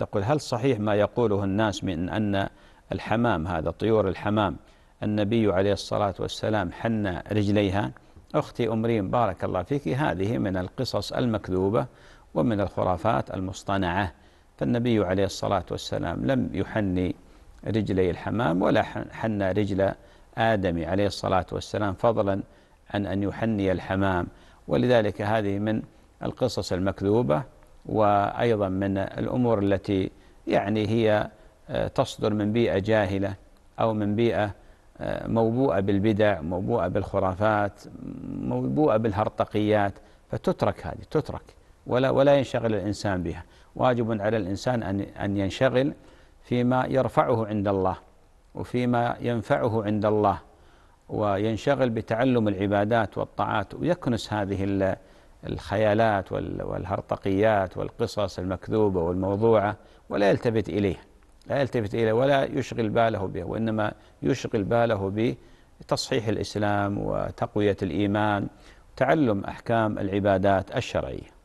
تقول هل صحيح ما يقوله الناس من أن الحمام هذا طيور الحمام النبي عليه الصلاة والسلام حنى رجليها أختي أمرين بارك الله فيك هذه من القصص المكذوبة ومن الخرافات المصطنعة فالنبي عليه الصلاة والسلام لم يحني رجلي الحمام ولا حنى رجل آدم عليه الصلاة والسلام فضلا عن أن يحني الحمام ولذلك هذه من القصص المكذوبة وأيضا من الأمور التي يعني هي آه، تصدر من بيئة جاهلة أو من بيئة آه، موبوءة بالبدع موبوءة بالخرافات موبوءة بالهرطقيات فتترك هذه تترك ولا ولا ينشغل الإنسان بها واجب على الإنسان أن أن ينشغل فيما يرفعه عند الله وفيما ينفعه عند الله وينشغل بتعلم العبادات والطاعات ويكنس هذه الخيالات والهرطقيات والقصص المكذوبة والموضوعة ولا يلتفت إليها لا يلتفت إليه ولا يشغل باله به وإنما يشغل باله بتصحيح الإسلام وتقوية الإيمان تعلم أحكام العبادات الشرعية